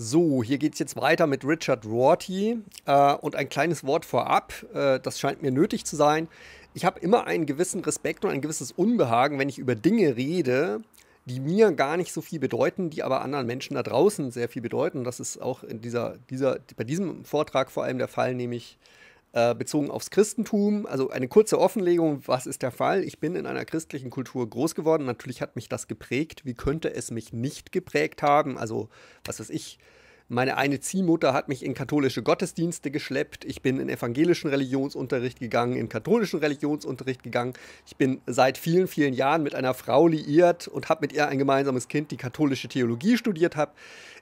So, hier geht es jetzt weiter mit Richard Rorty. Äh, und ein kleines Wort vorab, äh, das scheint mir nötig zu sein. Ich habe immer einen gewissen Respekt und ein gewisses Unbehagen, wenn ich über Dinge rede, die mir gar nicht so viel bedeuten, die aber anderen Menschen da draußen sehr viel bedeuten. Das ist auch in dieser, dieser, bei diesem Vortrag vor allem der Fall, nämlich äh, bezogen aufs Christentum. Also eine kurze Offenlegung, was ist der Fall? Ich bin in einer christlichen Kultur groß geworden. Natürlich hat mich das geprägt. Wie könnte es mich nicht geprägt haben? Also, was weiß ich, meine eine Ziehmutter hat mich in katholische Gottesdienste geschleppt. Ich bin in evangelischen Religionsunterricht gegangen, in katholischen Religionsunterricht gegangen. Ich bin seit vielen, vielen Jahren mit einer Frau liiert und habe mit ihr ein gemeinsames Kind, die katholische Theologie studiert habe.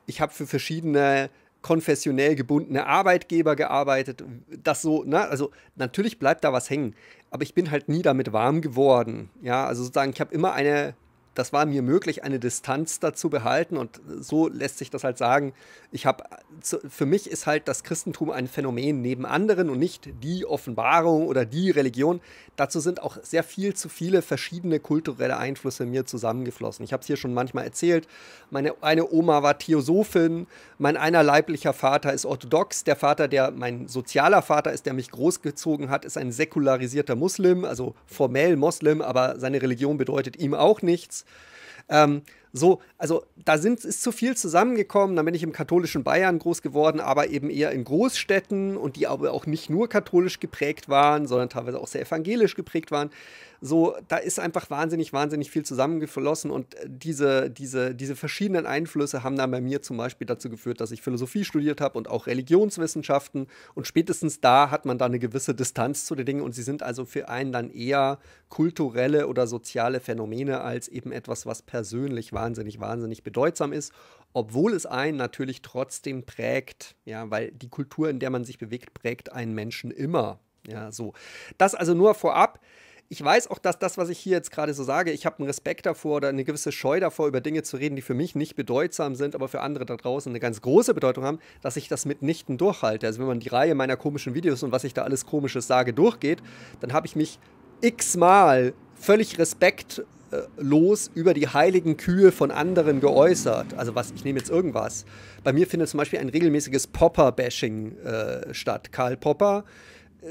Ich habe für verschiedene konfessionell gebundene Arbeitgeber gearbeitet. Das so, na, ne, also natürlich bleibt da was hängen, aber ich bin halt nie damit warm geworden. Ja, also sozusagen, ich habe immer eine das war mir möglich, eine Distanz dazu behalten. Und so lässt sich das halt sagen. Ich habe, für mich ist halt das Christentum ein Phänomen neben anderen und nicht die Offenbarung oder die Religion. Dazu sind auch sehr viel zu viele verschiedene kulturelle Einflüsse in mir zusammengeflossen. Ich habe es hier schon manchmal erzählt. Meine eine Oma war Theosophin, mein einer leiblicher Vater ist orthodox, der Vater, der mein sozialer Vater ist, der mich großgezogen hat, ist ein säkularisierter Muslim, also formell Moslem, aber seine Religion bedeutet ihm auch nichts. Ähm, so, also da sind, ist zu viel zusammengekommen. Dann bin ich im katholischen Bayern groß geworden, aber eben eher in Großstädten und die aber auch nicht nur katholisch geprägt waren, sondern teilweise auch sehr evangelisch geprägt waren so, da ist einfach wahnsinnig, wahnsinnig viel zusammengeflossen und äh, diese, diese, diese verschiedenen Einflüsse haben dann bei mir zum Beispiel dazu geführt, dass ich Philosophie studiert habe und auch Religionswissenschaften und spätestens da hat man da eine gewisse Distanz zu den Dingen und sie sind also für einen dann eher kulturelle oder soziale Phänomene als eben etwas, was persönlich wahnsinnig, wahnsinnig bedeutsam ist, obwohl es einen natürlich trotzdem prägt, ja, weil die Kultur, in der man sich bewegt, prägt einen Menschen immer. Ja, so. Das also nur vorab ich weiß auch, dass das, was ich hier jetzt gerade so sage, ich habe einen Respekt davor oder eine gewisse Scheu davor, über Dinge zu reden, die für mich nicht bedeutsam sind, aber für andere da draußen eine ganz große Bedeutung haben, dass ich das mitnichten durchhalte. Also wenn man die Reihe meiner komischen Videos und was ich da alles komisches sage durchgeht, dann habe ich mich x-mal völlig respektlos äh, über die heiligen Kühe von anderen geäußert. Also was, ich nehme jetzt irgendwas. Bei mir findet zum Beispiel ein regelmäßiges Popper-Bashing äh, statt. Karl Popper,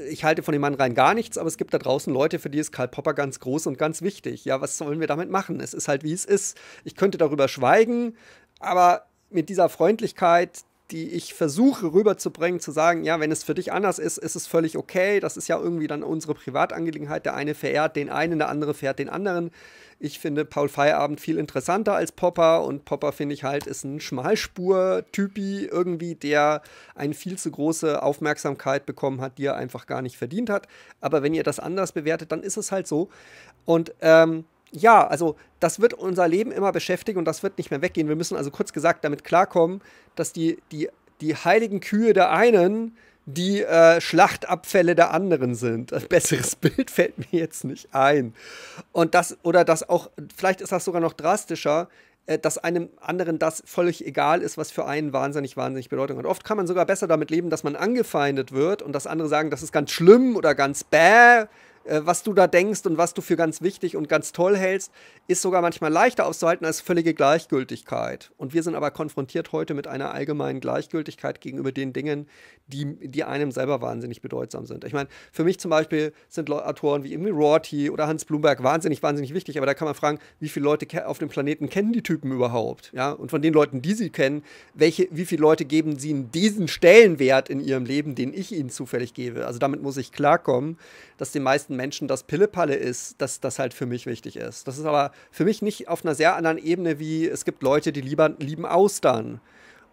ich halte von dem Mann rein gar nichts, aber es gibt da draußen Leute, für die ist Karl Popper ganz groß und ganz wichtig. Ja, was sollen wir damit machen? Es ist halt, wie es ist. Ich könnte darüber schweigen, aber mit dieser Freundlichkeit, die ich versuche rüberzubringen, zu sagen, ja, wenn es für dich anders ist, ist es völlig okay. Das ist ja irgendwie dann unsere Privatangelegenheit. Der eine verehrt den einen, der andere verehrt den anderen. Ich finde Paul Feierabend viel interessanter als Popper und Popper finde ich halt ist ein Schmalspur-Typi irgendwie, der eine viel zu große Aufmerksamkeit bekommen hat, die er einfach gar nicht verdient hat. Aber wenn ihr das anders bewertet, dann ist es halt so. Und ähm, ja, also das wird unser Leben immer beschäftigen und das wird nicht mehr weggehen. Wir müssen also kurz gesagt damit klarkommen, dass die, die, die heiligen Kühe der einen die äh, Schlachtabfälle der anderen sind. Ein besseres Bild fällt mir jetzt nicht ein. Und das, oder das auch, vielleicht ist das sogar noch drastischer, äh, dass einem anderen das völlig egal ist, was für einen wahnsinnig, wahnsinnig Bedeutung hat. Oft kann man sogar besser damit leben, dass man angefeindet wird und dass andere sagen, das ist ganz schlimm oder ganz bäh äh, was du da denkst und was du für ganz wichtig und ganz toll hältst, ist sogar manchmal leichter auszuhalten als völlige Gleichgültigkeit. Und wir sind aber konfrontiert heute mit einer allgemeinen Gleichgültigkeit gegenüber den Dingen, die, die einem selber wahnsinnig bedeutsam sind. Ich meine, für mich zum Beispiel sind Autoren wie Emil Rorty oder Hans Blumberg wahnsinnig, wahnsinnig wichtig, aber da kann man fragen, wie viele Leute auf dem Planeten kennen die Typen überhaupt? Ja? Und von den Leuten, die sie kennen, welche, wie viele Leute geben sie diesen Stellenwert in ihrem Leben, den ich ihnen zufällig gebe? Also damit muss ich klarkommen, dass den meisten meisten Menschen das Pillepalle ist, dass das halt für mich wichtig ist. Das ist aber für mich nicht auf einer sehr anderen Ebene, wie es gibt Leute, die lieber, lieben Austern.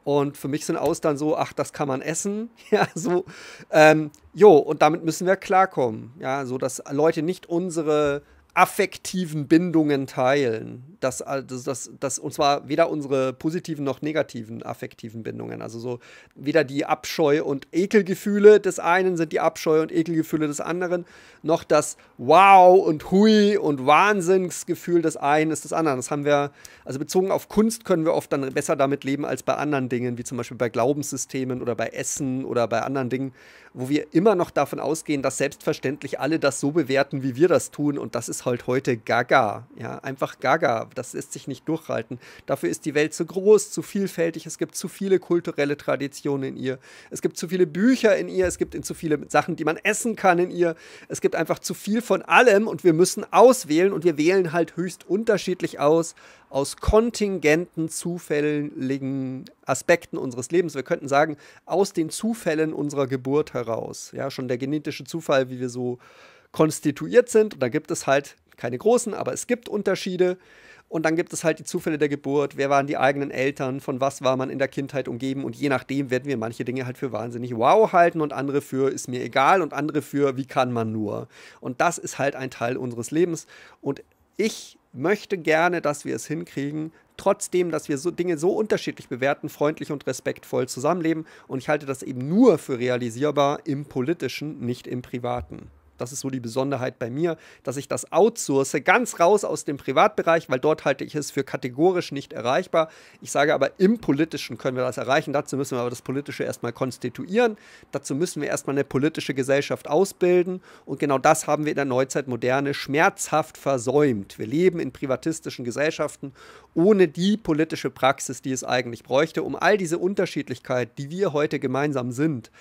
Und für mich sind Austern so, ach, das kann man essen. Ja, so. Ähm, jo, und damit müssen wir klarkommen. Ja, so dass Leute nicht unsere affektiven Bindungen teilen. Das, das, das, das, und zwar weder unsere positiven noch negativen affektiven Bindungen. Also so weder die Abscheu und Ekelgefühle des einen sind die Abscheu und Ekelgefühle des anderen, noch das Wow und Hui und Wahnsinnsgefühl des einen ist des anderen. Das haben wir, also bezogen auf Kunst können wir oft dann besser damit leben als bei anderen Dingen, wie zum Beispiel bei Glaubenssystemen oder bei Essen oder bei anderen Dingen wo wir immer noch davon ausgehen, dass selbstverständlich alle das so bewerten, wie wir das tun. Und das ist halt heute gaga. Ja, einfach gaga. Das lässt sich nicht durchhalten. Dafür ist die Welt zu groß, zu vielfältig. Es gibt zu viele kulturelle Traditionen in ihr. Es gibt zu viele Bücher in ihr. Es gibt zu viele Sachen, die man essen kann in ihr. Es gibt einfach zu viel von allem und wir müssen auswählen und wir wählen halt höchst unterschiedlich aus aus kontingenten, zufälligen Aspekten unseres Lebens. Wir könnten sagen, aus den Zufällen unserer Geburt heraus. Ja, schon der genetische Zufall, wie wir so konstituiert sind. Und da gibt es halt keine großen, aber es gibt Unterschiede. Und dann gibt es halt die Zufälle der Geburt, wer waren die eigenen Eltern, von was war man in der Kindheit umgeben und je nachdem werden wir manche Dinge halt für wahnsinnig wow halten und andere für ist mir egal und andere für wie kann man nur. Und das ist halt ein Teil unseres Lebens und ich möchte gerne, dass wir es hinkriegen, trotzdem, dass wir so Dinge so unterschiedlich bewerten, freundlich und respektvoll zusammenleben. Und ich halte das eben nur für realisierbar im politischen, nicht im privaten das ist so die Besonderheit bei mir, dass ich das outsource, ganz raus aus dem Privatbereich, weil dort halte ich es für kategorisch nicht erreichbar. Ich sage aber, im politischen können wir das erreichen. Dazu müssen wir aber das Politische erstmal konstituieren. Dazu müssen wir erstmal eine politische Gesellschaft ausbilden. Und genau das haben wir in der Neuzeit Moderne schmerzhaft versäumt. Wir leben in privatistischen Gesellschaften ohne die politische Praxis, die es eigentlich bräuchte, um all diese Unterschiedlichkeit, die wir heute gemeinsam sind,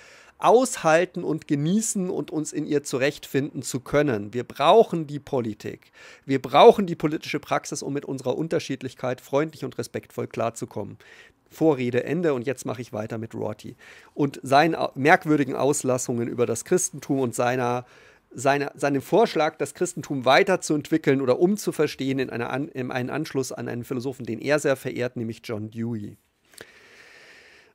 aushalten und genießen und uns in ihr zurechtfinden zu können. Wir brauchen die Politik. Wir brauchen die politische Praxis, um mit unserer Unterschiedlichkeit freundlich und respektvoll klarzukommen. Vorrede Ende und jetzt mache ich weiter mit Rorty und seinen merkwürdigen Auslassungen über das Christentum und seiner seine, seinem Vorschlag, das Christentum weiterzuentwickeln oder umzuverstehen in, einer, in einen Anschluss an einen Philosophen, den er sehr verehrt, nämlich John Dewey.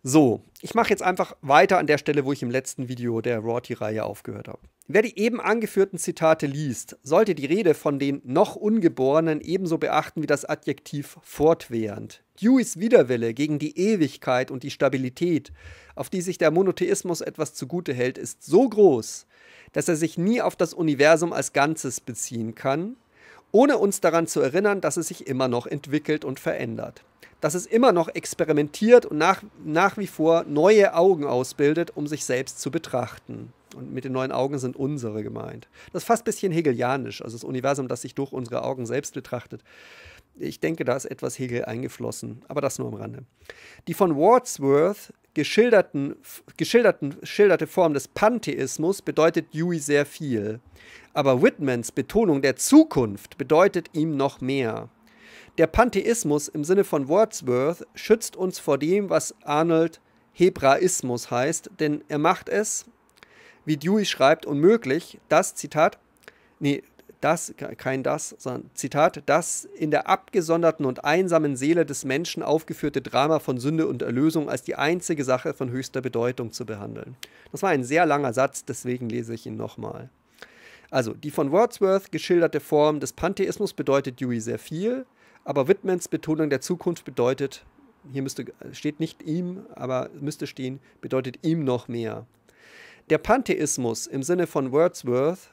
So, ich mache jetzt einfach weiter an der Stelle, wo ich im letzten Video der Rorty-Reihe aufgehört habe. Wer die eben angeführten Zitate liest, sollte die Rede von den noch Ungeborenen ebenso beachten wie das Adjektiv fortwährend. Deweys Widerwille gegen die Ewigkeit und die Stabilität, auf die sich der Monotheismus etwas zugute hält, ist so groß, dass er sich nie auf das Universum als Ganzes beziehen kann, ohne uns daran zu erinnern, dass es sich immer noch entwickelt und verändert. Dass es immer noch experimentiert und nach, nach wie vor neue Augen ausbildet, um sich selbst zu betrachten. Und mit den neuen Augen sind unsere gemeint. Das ist fast ein bisschen hegelianisch, also das Universum, das sich durch unsere Augen selbst betrachtet. Ich denke, da ist etwas Hegel eingeflossen, aber das nur am Rande. Die von Wordsworth geschilderten, geschilderten, geschilderte Form des Pantheismus bedeutet Dewey sehr viel. Aber Whitmans Betonung der Zukunft bedeutet ihm noch mehr. Der Pantheismus im Sinne von Wordsworth schützt uns vor dem, was Arnold Hebraismus heißt, denn er macht es, wie Dewey schreibt, unmöglich, dass, Zitat, nee, das, kein das, sondern Zitat, das in der abgesonderten und einsamen Seele des Menschen aufgeführte Drama von Sünde und Erlösung als die einzige Sache von höchster Bedeutung zu behandeln. Das war ein sehr langer Satz, deswegen lese ich ihn nochmal. Also, die von Wordsworth geschilderte Form des Pantheismus bedeutet Dewey sehr viel, aber Whitmans Betonung der Zukunft bedeutet, hier müsste, steht nicht ihm, aber müsste stehen, bedeutet ihm noch mehr. Der Pantheismus im Sinne von Wordsworth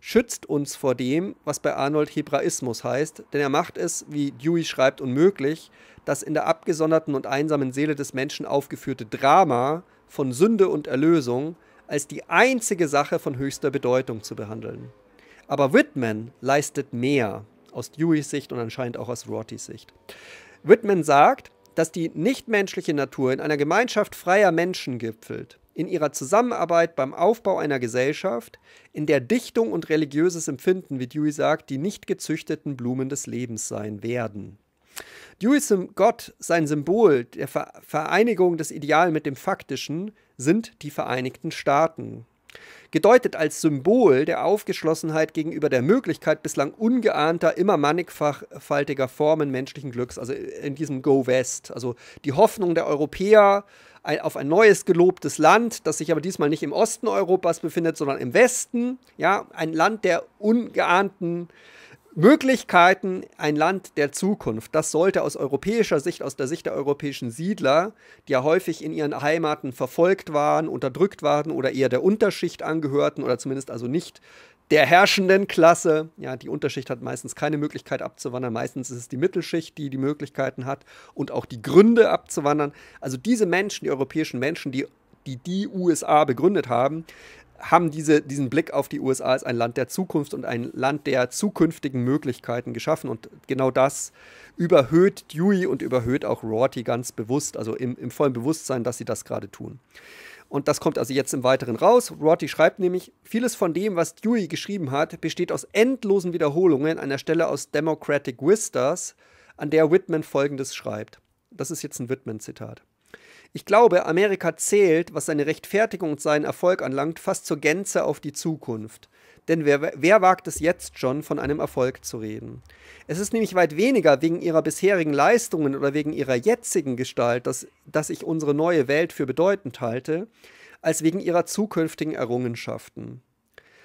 schützt uns vor dem, was bei Arnold Hebraismus heißt, denn er macht es, wie Dewey schreibt, unmöglich, das in der abgesonderten und einsamen Seele des Menschen aufgeführte Drama von Sünde und Erlösung als die einzige Sache von höchster Bedeutung zu behandeln. Aber Whitman leistet mehr, aus Deweys Sicht und anscheinend auch aus Rortys Sicht. Whitman sagt, dass die nichtmenschliche Natur in einer Gemeinschaft freier Menschen gipfelt in ihrer Zusammenarbeit beim Aufbau einer Gesellschaft, in der Dichtung und religiöses Empfinden, wie Dewey sagt, die nicht gezüchteten Blumen des Lebens sein werden. Deweys Gott, sein Symbol der Vereinigung des Idealen mit dem Faktischen, sind die Vereinigten Staaten. Gedeutet als Symbol der Aufgeschlossenheit gegenüber der Möglichkeit bislang ungeahnter, immer mannigfaltiger Formen menschlichen Glücks, also in diesem Go West, also die Hoffnung der Europäer, äh, ein, auf ein neues gelobtes Land, das sich aber diesmal nicht im Osten Europas befindet, sondern im Westen. Ja, ein Land der ungeahnten Möglichkeiten, ein Land der Zukunft. Das sollte aus europäischer Sicht, aus der Sicht der europäischen Siedler, die ja häufig in ihren Heimaten verfolgt waren, unterdrückt waren oder eher der Unterschicht angehörten oder zumindest also nicht der herrschenden Klasse. Ja, die Unterschicht hat meistens keine Möglichkeit abzuwandern. Meistens ist es die Mittelschicht, die die Möglichkeiten hat und auch die Gründe abzuwandern. Also diese Menschen, die europäischen Menschen, die die, die USA begründet haben, haben diese, diesen Blick auf die USA als ein Land der Zukunft und ein Land der zukünftigen Möglichkeiten geschaffen. Und genau das überhöht Dewey und überhöht auch Rorty ganz bewusst, also im, im vollen Bewusstsein, dass sie das gerade tun. Und das kommt also jetzt im Weiteren raus. Rorty schreibt nämlich, vieles von dem, was Dewey geschrieben hat, besteht aus endlosen Wiederholungen an der Stelle aus Democratic Whisters, an der Whitman folgendes schreibt. Das ist jetzt ein Whitman-Zitat. Ich glaube, Amerika zählt, was seine Rechtfertigung und seinen Erfolg anlangt, fast zur Gänze auf die Zukunft denn wer, wer wagt es jetzt schon, von einem Erfolg zu reden? Es ist nämlich weit weniger wegen ihrer bisherigen Leistungen oder wegen ihrer jetzigen Gestalt, dass, dass ich unsere neue Welt für bedeutend halte, als wegen ihrer zukünftigen Errungenschaften.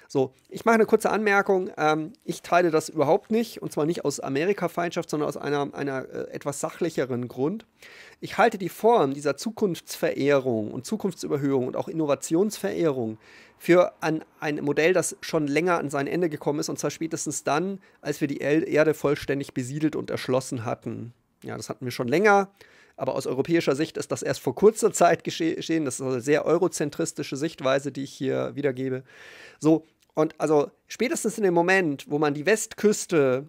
So, ich mache eine kurze Anmerkung. Ähm, ich teile das überhaupt nicht, und zwar nicht aus Amerika-Feindschaft, sondern aus einer, einer äh, etwas sachlicheren Grund. Ich halte die Form dieser Zukunftsverehrung und Zukunftsüberhöhung und auch Innovationsverehrung für an, ein Modell, das schon länger an sein Ende gekommen ist, und zwar spätestens dann, als wir die El Erde vollständig besiedelt und erschlossen hatten. Ja, das hatten wir schon länger aber aus europäischer Sicht ist das erst vor kurzer Zeit geschehen. Das ist eine sehr eurozentristische Sichtweise, die ich hier wiedergebe. So, und also spätestens in dem Moment, wo man die Westküste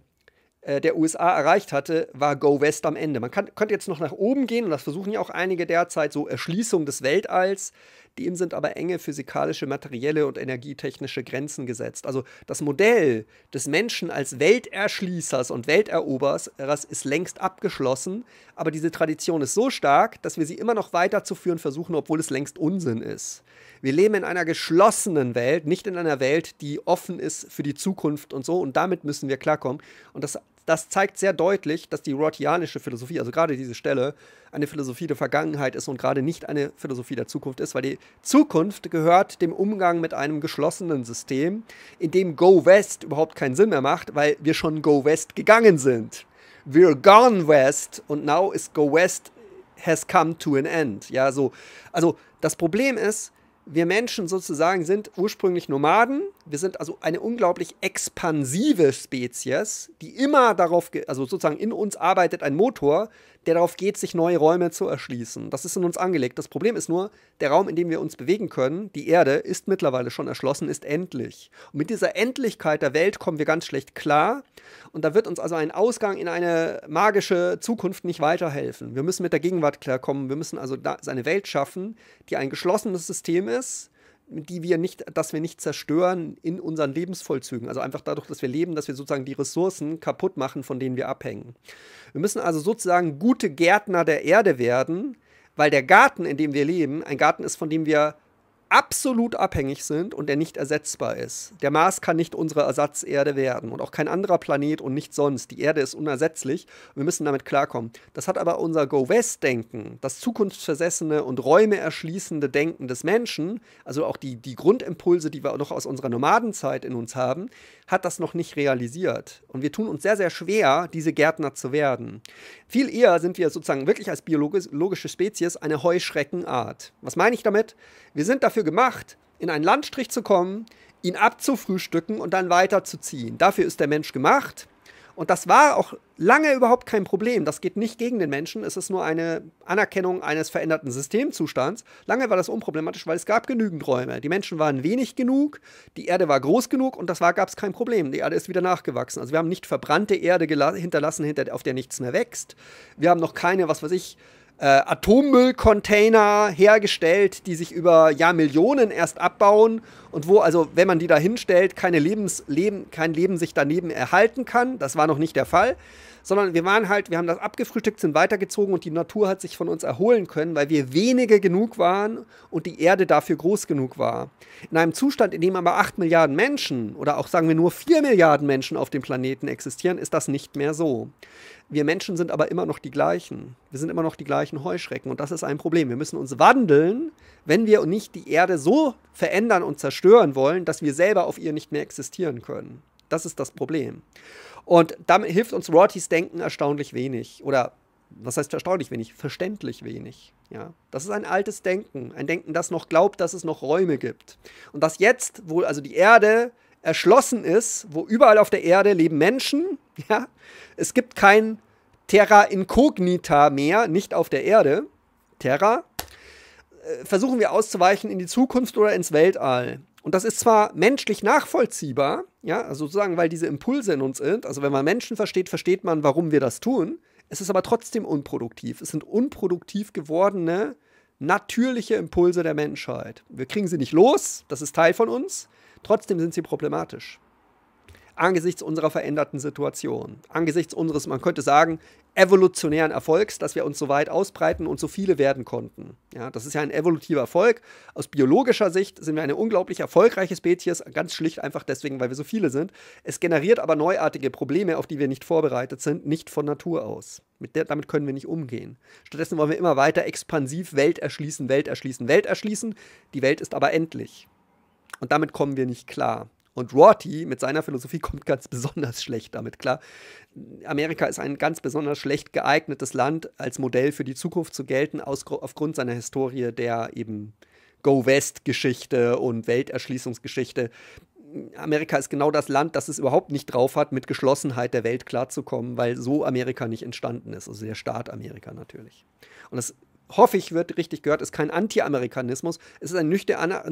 äh, der USA erreicht hatte, war Go West am Ende. Man kann, konnte jetzt noch nach oben gehen und das versuchen ja auch einige derzeit, so Erschließung des Weltalls ihm sind aber enge physikalische, materielle und energietechnische Grenzen gesetzt. Also das Modell des Menschen als Welterschließers und Welteroberers ist längst abgeschlossen, aber diese Tradition ist so stark, dass wir sie immer noch weiterzuführen versuchen, obwohl es längst Unsinn ist. Wir leben in einer geschlossenen Welt, nicht in einer Welt, die offen ist für die Zukunft und so, und damit müssen wir klarkommen. Und das das zeigt sehr deutlich, dass die Rotianische Philosophie, also gerade diese Stelle, eine Philosophie der Vergangenheit ist und gerade nicht eine Philosophie der Zukunft ist, weil die Zukunft gehört dem Umgang mit einem geschlossenen System, in dem Go West überhaupt keinen Sinn mehr macht, weil wir schon Go West gegangen sind. We're gone West und now is Go West has come to an end. Ja, so. Also das Problem ist, wir Menschen sozusagen sind ursprünglich Nomaden. Wir sind also eine unglaublich expansive Spezies, die immer darauf, also sozusagen in uns arbeitet ein Motor, der darauf geht, sich neue Räume zu erschließen. Das ist in uns angelegt. Das Problem ist nur, der Raum, in dem wir uns bewegen können, die Erde, ist mittlerweile schon erschlossen, ist endlich. Und mit dieser Endlichkeit der Welt kommen wir ganz schlecht klar. Und da wird uns also ein Ausgang in eine magische Zukunft nicht weiterhelfen. Wir müssen mit der Gegenwart klarkommen. Wir müssen also da eine Welt schaffen, die ein geschlossenes System ist, die wir nicht, dass wir nicht zerstören in unseren Lebensvollzügen. Also einfach dadurch, dass wir leben, dass wir sozusagen die Ressourcen kaputt machen, von denen wir abhängen. Wir müssen also sozusagen gute Gärtner der Erde werden, weil der Garten, in dem wir leben, ein Garten ist, von dem wir absolut abhängig sind und der nicht ersetzbar ist. Der Mars kann nicht unsere Ersatzerde werden und auch kein anderer Planet und nicht sonst. Die Erde ist unersetzlich und wir müssen damit klarkommen. Das hat aber unser Go-West-Denken, das zukunftsversessene und Räume erschließende Denken des Menschen, also auch die, die Grundimpulse, die wir noch aus unserer Nomadenzeit in uns haben, hat das noch nicht realisiert. Und wir tun uns sehr, sehr schwer, diese Gärtner zu werden. Viel eher sind wir sozusagen wirklich als biologische Spezies eine Heuschreckenart. Was meine ich damit? Wir sind dafür dafür gemacht, in einen Landstrich zu kommen, ihn abzufrühstücken und dann weiterzuziehen. Dafür ist der Mensch gemacht. Und das war auch lange überhaupt kein Problem. Das geht nicht gegen den Menschen. Es ist nur eine Anerkennung eines veränderten Systemzustands. Lange war das unproblematisch, weil es gab genügend Räume. Die Menschen waren wenig genug, die Erde war groß genug und das war, gab es kein Problem. Die Erde ist wieder nachgewachsen. Also wir haben nicht verbrannte Erde hinterlassen, hinter, auf der nichts mehr wächst. Wir haben noch keine, was weiß ich, äh, Atommüllcontainer hergestellt, die sich über Jahrmillionen erst abbauen und wo also, wenn man die da hinstellt, keine Lebensleben, kein Leben sich daneben erhalten kann. Das war noch nicht der Fall sondern wir waren halt, wir haben das abgefrühstückt, sind weitergezogen und die Natur hat sich von uns erholen können, weil wir wenige genug waren und die Erde dafür groß genug war. In einem Zustand, in dem aber 8 Milliarden Menschen oder auch sagen wir nur 4 Milliarden Menschen auf dem Planeten existieren, ist das nicht mehr so. Wir Menschen sind aber immer noch die gleichen. Wir sind immer noch die gleichen Heuschrecken und das ist ein Problem. Wir müssen uns wandeln, wenn wir nicht die Erde so verändern und zerstören wollen, dass wir selber auf ihr nicht mehr existieren können. Das ist das Problem. Und damit hilft uns Rortys Denken erstaunlich wenig. Oder was heißt erstaunlich wenig? Verständlich wenig. Ja, das ist ein altes Denken, ein Denken, das noch glaubt, dass es noch Räume gibt und dass jetzt, wo also die Erde erschlossen ist, wo überall auf der Erde leben Menschen, ja, es gibt kein Terra incognita mehr, nicht auf der Erde. Terra äh, versuchen wir auszuweichen in die Zukunft oder ins Weltall. Und das ist zwar menschlich nachvollziehbar, ja, also sozusagen, weil diese Impulse in uns sind. Also wenn man Menschen versteht, versteht man, warum wir das tun. Es ist aber trotzdem unproduktiv. Es sind unproduktiv gewordene natürliche Impulse der Menschheit. Wir kriegen sie nicht los, das ist Teil von uns. Trotzdem sind sie problematisch angesichts unserer veränderten Situation, angesichts unseres, man könnte sagen, evolutionären Erfolgs, dass wir uns so weit ausbreiten und so viele werden konnten. Ja, das ist ja ein evolutiver Erfolg. Aus biologischer Sicht sind wir eine unglaublich erfolgreiche Spezies, ganz schlicht einfach deswegen, weil wir so viele sind. Es generiert aber neuartige Probleme, auf die wir nicht vorbereitet sind, nicht von Natur aus. Der, damit können wir nicht umgehen. Stattdessen wollen wir immer weiter expansiv Welt erschließen, Welt erschließen, Welt erschließen. Die Welt ist aber endlich. Und damit kommen wir nicht klar. Und Rorty mit seiner Philosophie kommt ganz besonders schlecht damit klar. Amerika ist ein ganz besonders schlecht geeignetes Land, als Modell für die Zukunft zu gelten, aufgrund seiner Historie der eben Go-West-Geschichte und Welterschließungsgeschichte. Amerika ist genau das Land, das es überhaupt nicht drauf hat, mit Geschlossenheit der Welt klarzukommen, weil so Amerika nicht entstanden ist, also der Staat Amerika natürlich. Und das hoffe ich, wird richtig gehört, ist kein Anti-Amerikanismus. Es ist eine nüchterne,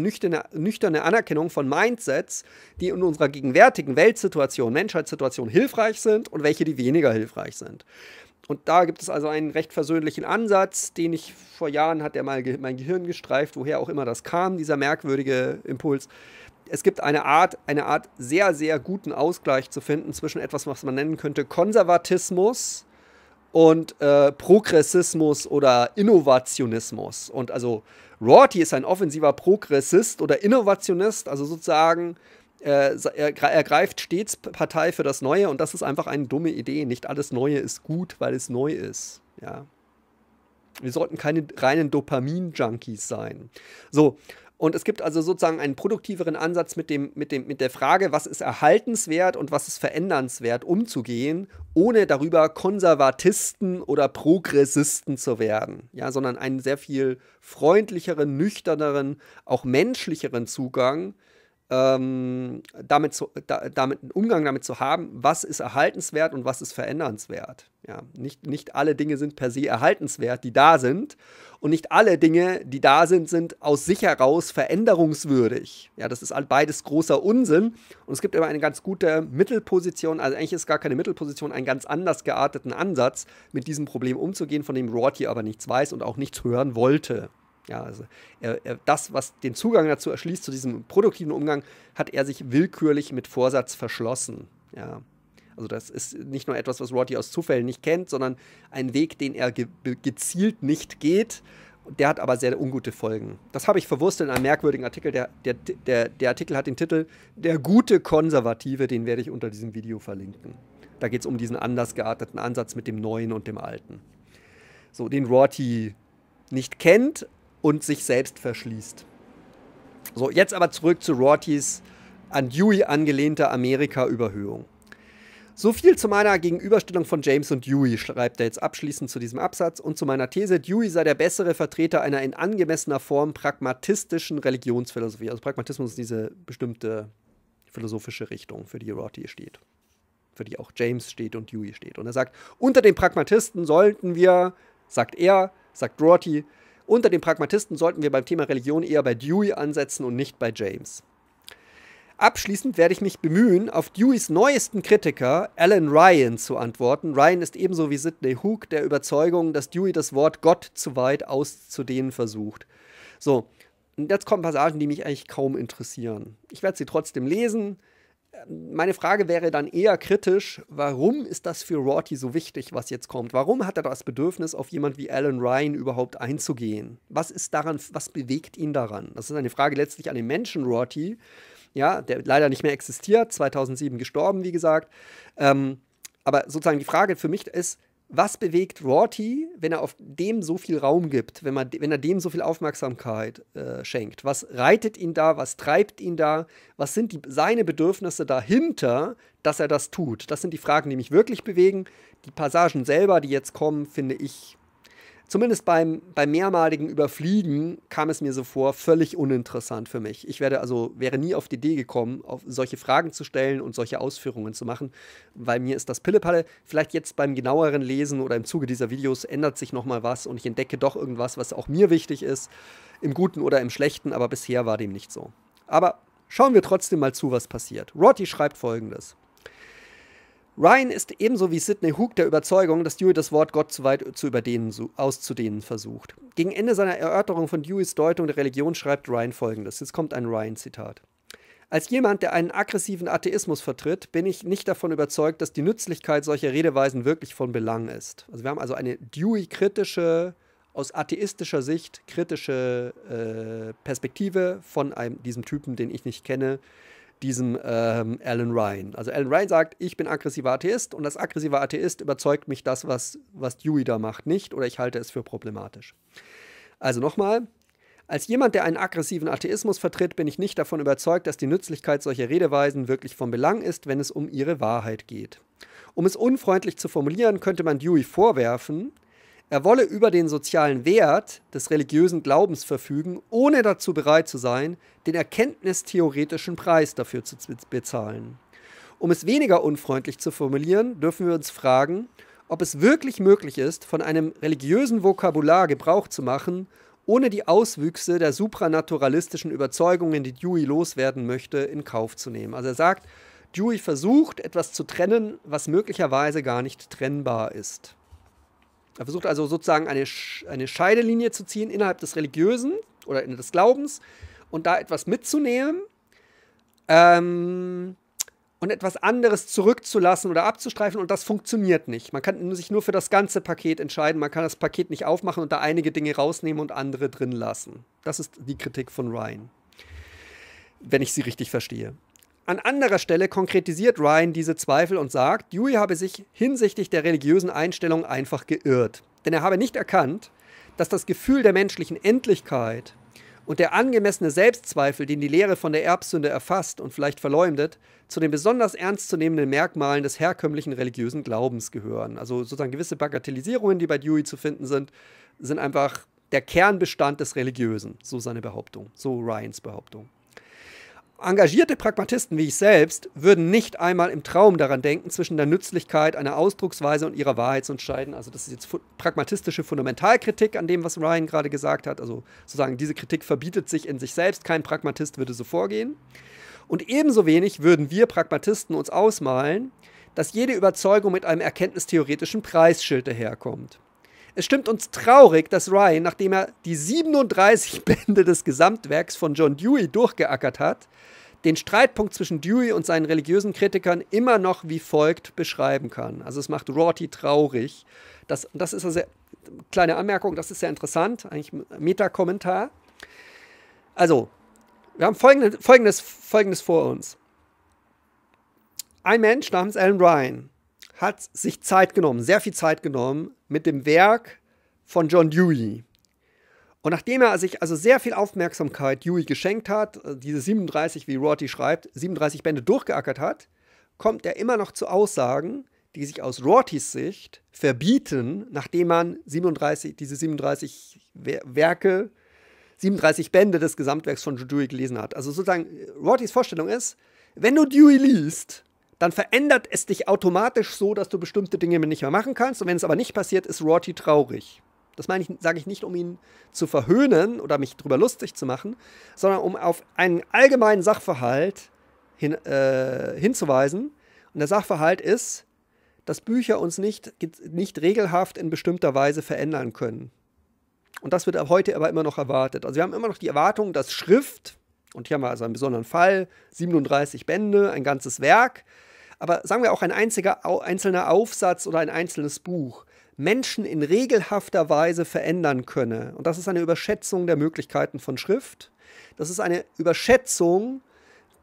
nüchterne Anerkennung von Mindsets, die in unserer gegenwärtigen Weltsituation, Menschheitssituation hilfreich sind und welche, die weniger hilfreich sind. Und da gibt es also einen recht versöhnlichen Ansatz, den ich vor Jahren hat er mal ge mein Gehirn gestreift, woher auch immer das kam, dieser merkwürdige Impuls. Es gibt eine Art, eine Art sehr, sehr guten Ausgleich zu finden zwischen etwas, was man nennen könnte Konservatismus, und äh, Progressismus oder Innovationismus. Und also Rorty ist ein offensiver Progressist oder Innovationist, also sozusagen äh, er greift stets Partei für das Neue und das ist einfach eine dumme Idee. Nicht alles Neue ist gut, weil es neu ist. Ja. Wir sollten keine reinen Dopamin-Junkies sein. So, und es gibt also sozusagen einen produktiveren Ansatz mit, dem, mit, dem, mit der Frage, was ist erhaltenswert und was ist verändernswert umzugehen, ohne darüber Konservatisten oder Progressisten zu werden, ja, sondern einen sehr viel freundlicheren, nüchterneren, auch menschlicheren Zugang ähm, damit, zu, da, damit einen Umgang damit zu haben, was ist erhaltenswert und was ist verändernswert. Ja, nicht, nicht alle Dinge sind per se erhaltenswert, die da sind. Und nicht alle Dinge, die da sind, sind aus sich heraus veränderungswürdig. Ja, das ist beides großer Unsinn. Und es gibt immer eine ganz gute Mittelposition, also eigentlich ist gar keine Mittelposition, einen ganz anders gearteten Ansatz, mit diesem Problem umzugehen, von dem Rorty aber nichts weiß und auch nichts hören wollte. Ja, also er, er, das, was den Zugang dazu erschließt, zu diesem produktiven Umgang, hat er sich willkürlich mit Vorsatz verschlossen. Ja. Also das ist nicht nur etwas, was Rorty aus Zufällen nicht kennt, sondern ein Weg, den er ge gezielt nicht geht. Der hat aber sehr ungute Folgen. Das habe ich verwurstet in einem merkwürdigen Artikel. Der, der, der, der Artikel hat den Titel Der gute Konservative, den werde ich unter diesem Video verlinken. Da geht es um diesen anders gearteten Ansatz mit dem Neuen und dem Alten. So, den Rorty nicht kennt, und sich selbst verschließt. So, jetzt aber zurück zu Rortys an Dewey angelehnter Amerika-Überhöhung. So viel zu meiner Gegenüberstellung von James und Dewey, schreibt er jetzt abschließend zu diesem Absatz, und zu meiner These, Dewey sei der bessere Vertreter einer in angemessener Form pragmatistischen Religionsphilosophie. Also Pragmatismus ist diese bestimmte philosophische Richtung, für die Rorty steht, für die auch James steht und Dewey steht. Und er sagt, unter den Pragmatisten sollten wir, sagt er, sagt Rorty, unter den Pragmatisten sollten wir beim Thema Religion eher bei Dewey ansetzen und nicht bei James. Abschließend werde ich mich bemühen, auf Deweys neuesten Kritiker Alan Ryan zu antworten. Ryan ist ebenso wie Sidney Hook der Überzeugung, dass Dewey das Wort Gott zu weit auszudehnen versucht. So, und jetzt kommen Passagen, die mich eigentlich kaum interessieren. Ich werde sie trotzdem lesen meine Frage wäre dann eher kritisch, warum ist das für Rorty so wichtig, was jetzt kommt? Warum hat er das Bedürfnis, auf jemand wie Alan Ryan überhaupt einzugehen? Was ist daran, was bewegt ihn daran? Das ist eine Frage letztlich an den Menschen Rorty, ja, der leider nicht mehr existiert, 2007 gestorben, wie gesagt. Ähm, aber sozusagen die Frage für mich ist, was bewegt Rorty, wenn er auf dem so viel Raum gibt, wenn, man, wenn er dem so viel Aufmerksamkeit äh, schenkt? Was reitet ihn da? Was treibt ihn da? Was sind die, seine Bedürfnisse dahinter, dass er das tut? Das sind die Fragen, die mich wirklich bewegen. Die Passagen selber, die jetzt kommen, finde ich zumindest beim, beim mehrmaligen Überfliegen kam es mir so vor, völlig uninteressant für mich. Ich werde also, wäre nie auf die Idee gekommen, auf solche Fragen zu stellen und solche Ausführungen zu machen, weil mir ist das Pillepalle. Vielleicht jetzt beim genaueren Lesen oder im Zuge dieser Videos ändert sich nochmal was und ich entdecke doch irgendwas, was auch mir wichtig ist, im Guten oder im Schlechten, aber bisher war dem nicht so. Aber schauen wir trotzdem mal zu, was passiert. Rotti schreibt folgendes. Ryan ist ebenso wie Sidney Hook der Überzeugung, dass Dewey das Wort Gott zu weit zu überdehnen, auszudehnen versucht. Gegen Ende seiner Erörterung von Deweys Deutung der Religion schreibt Ryan folgendes. Jetzt kommt ein Ryan-Zitat. Als jemand, der einen aggressiven Atheismus vertritt, bin ich nicht davon überzeugt, dass die Nützlichkeit solcher Redeweisen wirklich von Belang ist. Also wir haben also eine Dewey-kritische, aus atheistischer Sicht kritische äh, Perspektive von einem, diesem Typen, den ich nicht kenne, diesem ähm, Alan Ryan. Also Alan Ryan sagt, ich bin aggressiver Atheist und als aggressiver Atheist überzeugt mich das, was, was Dewey da macht, nicht oder ich halte es für problematisch. Also nochmal, als jemand, der einen aggressiven Atheismus vertritt, bin ich nicht davon überzeugt, dass die Nützlichkeit solcher Redeweisen wirklich von Belang ist, wenn es um ihre Wahrheit geht. Um es unfreundlich zu formulieren, könnte man Dewey vorwerfen, er wolle über den sozialen Wert des religiösen Glaubens verfügen, ohne dazu bereit zu sein, den erkenntnistheoretischen Preis dafür zu bezahlen. Um es weniger unfreundlich zu formulieren, dürfen wir uns fragen, ob es wirklich möglich ist, von einem religiösen Vokabular Gebrauch zu machen, ohne die Auswüchse der supranaturalistischen Überzeugungen, die Dewey loswerden möchte, in Kauf zu nehmen. Also er sagt, Dewey versucht, etwas zu trennen, was möglicherweise gar nicht trennbar ist. Er versucht also sozusagen eine, eine Scheidelinie zu ziehen innerhalb des Religiösen oder des Glaubens und da etwas mitzunehmen ähm, und etwas anderes zurückzulassen oder abzustreifen und das funktioniert nicht. Man kann sich nur für das ganze Paket entscheiden, man kann das Paket nicht aufmachen und da einige Dinge rausnehmen und andere drin lassen. Das ist die Kritik von Ryan, wenn ich sie richtig verstehe. An anderer Stelle konkretisiert Ryan diese Zweifel und sagt, Dewey habe sich hinsichtlich der religiösen Einstellung einfach geirrt. Denn er habe nicht erkannt, dass das Gefühl der menschlichen Endlichkeit und der angemessene Selbstzweifel, den die Lehre von der Erbsünde erfasst und vielleicht verleumdet, zu den besonders ernstzunehmenden Merkmalen des herkömmlichen religiösen Glaubens gehören. Also sozusagen gewisse Bagatellisierungen, die bei Dewey zu finden sind, sind einfach der Kernbestand des Religiösen, so seine Behauptung, so Ryans Behauptung. Engagierte Pragmatisten wie ich selbst würden nicht einmal im Traum daran denken, zwischen der Nützlichkeit einer Ausdrucksweise und ihrer Wahrheit zu entscheiden. Also das ist jetzt fu pragmatistische Fundamentalkritik an dem, was Ryan gerade gesagt hat. Also sozusagen, diese Kritik verbietet sich in sich selbst. Kein Pragmatist würde so vorgehen. Und ebenso wenig würden wir Pragmatisten uns ausmalen, dass jede Überzeugung mit einem erkenntnistheoretischen Preisschild daherkommt. Es stimmt uns traurig, dass Ryan, nachdem er die 37 Bände des Gesamtwerks von John Dewey durchgeackert hat, den Streitpunkt zwischen Dewey und seinen religiösen Kritikern immer noch wie folgt beschreiben kann. Also es macht Rorty traurig. Das, das ist also, kleine Anmerkung, das ist sehr interessant, eigentlich Metakommentar. Also, wir haben folgendes, folgendes, folgendes vor uns. Ein Mensch namens Alan Ryan hat sich Zeit genommen, sehr viel Zeit genommen, mit dem Werk von John Dewey. Und nachdem er sich also sehr viel Aufmerksamkeit Dewey geschenkt hat, äh, diese 37, wie Rorty schreibt, 37 Bände durchgeackert hat, kommt er immer noch zu Aussagen, die sich aus Rortys Sicht verbieten, nachdem man 37, diese 37 Werke, 37 Bände des Gesamtwerks von Dewey gelesen hat. Also sozusagen, äh, Rortys Vorstellung ist, wenn du Dewey liest, dann verändert es dich automatisch so, dass du bestimmte Dinge nicht mehr machen kannst. Und wenn es aber nicht passiert, ist Rorty traurig. Das ich, sage ich nicht, um ihn zu verhöhnen oder mich drüber lustig zu machen, sondern um auf einen allgemeinen Sachverhalt hin, äh, hinzuweisen. Und der Sachverhalt ist, dass Bücher uns nicht, nicht regelhaft in bestimmter Weise verändern können. Und das wird heute aber immer noch erwartet. Also wir haben immer noch die Erwartung, dass Schrift und hier haben wir also einen besonderen Fall, 37 Bände, ein ganzes Werk, aber sagen wir auch ein einziger, einzelner Aufsatz oder ein einzelnes Buch. Menschen in regelhafter Weise verändern könne. Und das ist eine Überschätzung der Möglichkeiten von Schrift. Das ist eine Überschätzung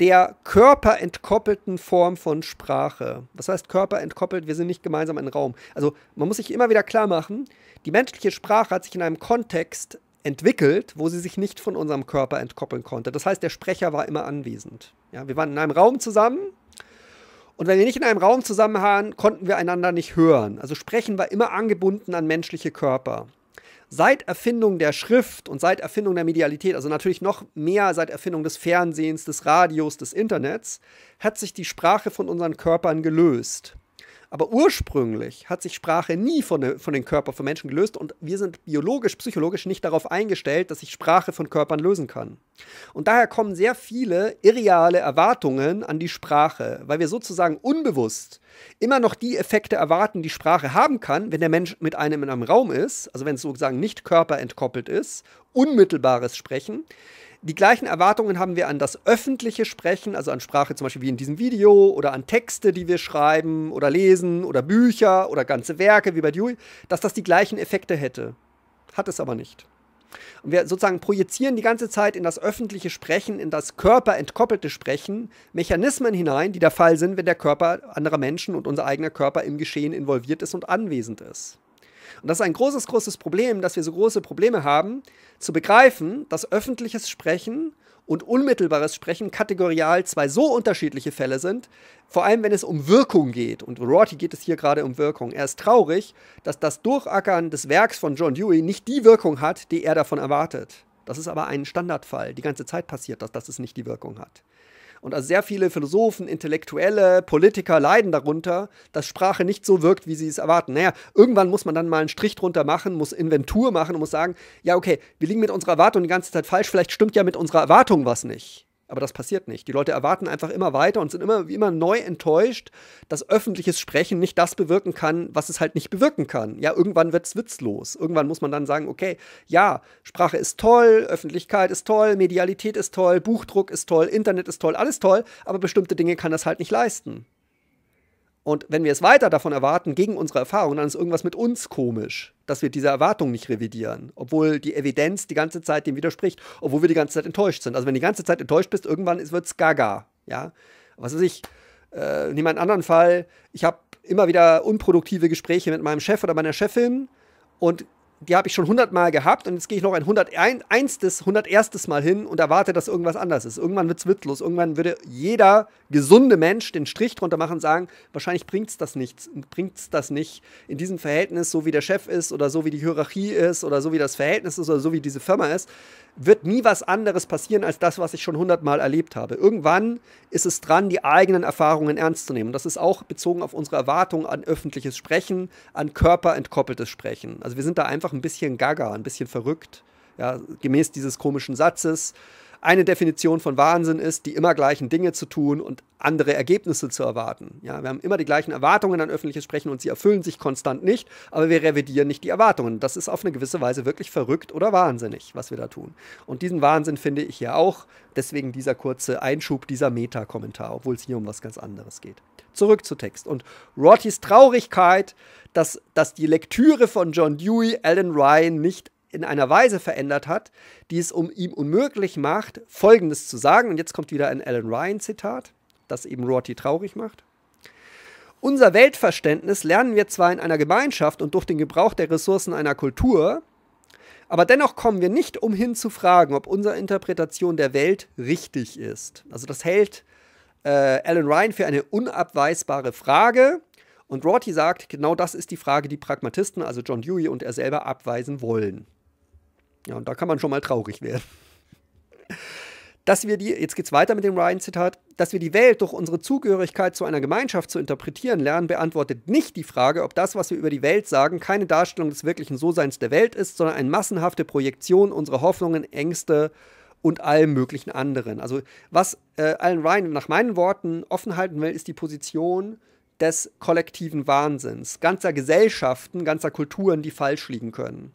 der körperentkoppelten Form von Sprache. Was heißt körperentkoppelt? Wir sind nicht gemeinsam ein Raum. Also man muss sich immer wieder klar machen, die menschliche Sprache hat sich in einem Kontext entwickelt, wo sie sich nicht von unserem Körper entkoppeln konnte. Das heißt, der Sprecher war immer anwesend. Ja, wir waren in einem Raum zusammen und wenn wir nicht in einem Raum zusammen waren, konnten wir einander nicht hören. Also Sprechen war immer angebunden an menschliche Körper. Seit Erfindung der Schrift und seit Erfindung der Medialität, also natürlich noch mehr seit Erfindung des Fernsehens, des Radios, des Internets, hat sich die Sprache von unseren Körpern gelöst. Aber ursprünglich hat sich Sprache nie von, von den Körpern von Menschen gelöst und wir sind biologisch, psychologisch nicht darauf eingestellt, dass sich Sprache von Körpern lösen kann. Und daher kommen sehr viele irreale Erwartungen an die Sprache, weil wir sozusagen unbewusst immer noch die Effekte erwarten, die Sprache haben kann, wenn der Mensch mit einem in einem Raum ist, also wenn es sozusagen nicht körperentkoppelt ist, unmittelbares Sprechen die gleichen Erwartungen haben wir an das öffentliche Sprechen, also an Sprache zum Beispiel wie in diesem Video oder an Texte, die wir schreiben oder lesen oder Bücher oder ganze Werke wie bei Dewey, dass das die gleichen Effekte hätte. Hat es aber nicht. Und wir sozusagen projizieren die ganze Zeit in das öffentliche Sprechen, in das körperentkoppelte Sprechen Mechanismen hinein, die der Fall sind, wenn der Körper anderer Menschen und unser eigener Körper im Geschehen involviert ist und anwesend ist. Und das ist ein großes, großes Problem, dass wir so große Probleme haben, zu begreifen, dass öffentliches Sprechen und unmittelbares Sprechen kategorial zwei so unterschiedliche Fälle sind, vor allem wenn es um Wirkung geht. Und Rorty geht es hier gerade um Wirkung. Er ist traurig, dass das Durchackern des Werks von John Dewey nicht die Wirkung hat, die er davon erwartet. Das ist aber ein Standardfall. Die ganze Zeit passiert das, dass es nicht die Wirkung hat. Und also sehr viele Philosophen, Intellektuelle, Politiker leiden darunter, dass Sprache nicht so wirkt, wie sie es erwarten. Naja, irgendwann muss man dann mal einen Strich drunter machen, muss Inventur machen und muss sagen, ja, okay, wir liegen mit unserer Erwartung die ganze Zeit falsch, vielleicht stimmt ja mit unserer Erwartung was nicht. Aber das passiert nicht. Die Leute erwarten einfach immer weiter und sind immer, immer neu enttäuscht, dass öffentliches Sprechen nicht das bewirken kann, was es halt nicht bewirken kann. Ja, irgendwann wird es witzlos. Irgendwann muss man dann sagen, okay, ja, Sprache ist toll, Öffentlichkeit ist toll, Medialität ist toll, Buchdruck ist toll, Internet ist toll, alles toll, aber bestimmte Dinge kann das halt nicht leisten. Und wenn wir es weiter davon erwarten, gegen unsere Erfahrung, dann ist irgendwas mit uns komisch, dass wir diese Erwartung nicht revidieren, obwohl die Evidenz die ganze Zeit dem widerspricht, obwohl wir die ganze Zeit enttäuscht sind. Also wenn du die ganze Zeit enttäuscht bist, irgendwann wird es gaga. Ja? Was weiß ich, äh, einen anderen Fall, ich habe immer wieder unproduktive Gespräche mit meinem Chef oder meiner Chefin und die habe ich schon 100 Mal gehabt und jetzt gehe ich noch ein 101. 101. Mal hin und erwarte, dass irgendwas anders ist. Irgendwann wird es witzlos. Irgendwann würde jeder gesunde Mensch den Strich drunter machen und sagen, wahrscheinlich bringt es das nichts. Bringt es das nicht in diesem Verhältnis, so wie der Chef ist oder so wie die Hierarchie ist oder so wie das Verhältnis ist oder so wie diese Firma ist wird nie was anderes passieren als das, was ich schon hundertmal erlebt habe. Irgendwann ist es dran, die eigenen Erfahrungen ernst zu nehmen. Das ist auch bezogen auf unsere Erwartungen an öffentliches Sprechen, an körperentkoppeltes Sprechen. Also wir sind da einfach ein bisschen gaga, ein bisschen verrückt. Ja, gemäß dieses komischen Satzes, eine Definition von Wahnsinn ist, die immer gleichen Dinge zu tun und andere Ergebnisse zu erwarten. Ja, wir haben immer die gleichen Erwartungen an öffentliches Sprechen und sie erfüllen sich konstant nicht, aber wir revidieren nicht die Erwartungen. Das ist auf eine gewisse Weise wirklich verrückt oder wahnsinnig, was wir da tun. Und diesen Wahnsinn finde ich ja auch, deswegen dieser kurze Einschub, dieser Meta-Kommentar, obwohl es hier um was ganz anderes geht. Zurück zu Text. Und Rortys Traurigkeit, dass, dass die Lektüre von John Dewey Alan Ryan nicht in einer Weise verändert hat, die es um ihm unmöglich macht, Folgendes zu sagen. Und jetzt kommt wieder ein Alan Ryan-Zitat, das eben Rorty traurig macht. Unser Weltverständnis lernen wir zwar in einer Gemeinschaft und durch den Gebrauch der Ressourcen einer Kultur, aber dennoch kommen wir nicht umhin zu fragen, ob unsere Interpretation der Welt richtig ist. Also das hält äh, Alan Ryan für eine unabweisbare Frage. Und Rorty sagt, genau das ist die Frage, die Pragmatisten, also John Dewey und er selber, abweisen wollen. Ja, und da kann man schon mal traurig werden. Dass wir die, jetzt geht's weiter mit dem Ryan-Zitat, dass wir die Welt durch unsere Zugehörigkeit zu einer Gemeinschaft zu interpretieren lernen, beantwortet nicht die Frage, ob das, was wir über die Welt sagen, keine Darstellung des wirklichen So-Seins der Welt ist, sondern eine massenhafte Projektion unserer Hoffnungen, Ängste und allem möglichen anderen. Also, was äh, Alan Ryan nach meinen Worten offen halten will, ist die Position, des kollektiven Wahnsinns, ganzer Gesellschaften, ganzer Kulturen, die falsch liegen können.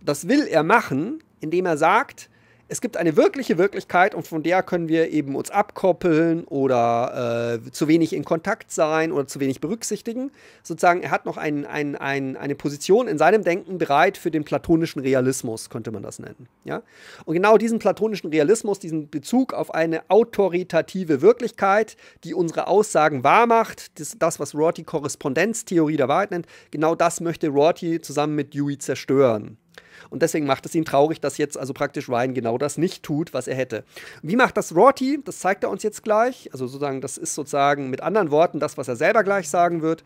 Und das will er machen, indem er sagt, es gibt eine wirkliche Wirklichkeit und von der können wir eben uns abkoppeln oder äh, zu wenig in Kontakt sein oder zu wenig berücksichtigen. Sozusagen, er hat noch ein, ein, ein, eine Position in seinem Denken bereit für den platonischen Realismus, könnte man das nennen. Ja? Und genau diesen platonischen Realismus, diesen Bezug auf eine autoritative Wirklichkeit, die unsere Aussagen wahr macht, das, das was Rorty Korrespondenztheorie der Wahrheit nennt, genau das möchte Rorty zusammen mit Dewey zerstören. Und deswegen macht es ihn traurig, dass jetzt also praktisch Ryan genau das nicht tut, was er hätte. Wie macht das Rorty? Das zeigt er uns jetzt gleich. Also sozusagen, das ist sozusagen mit anderen Worten das, was er selber gleich sagen wird.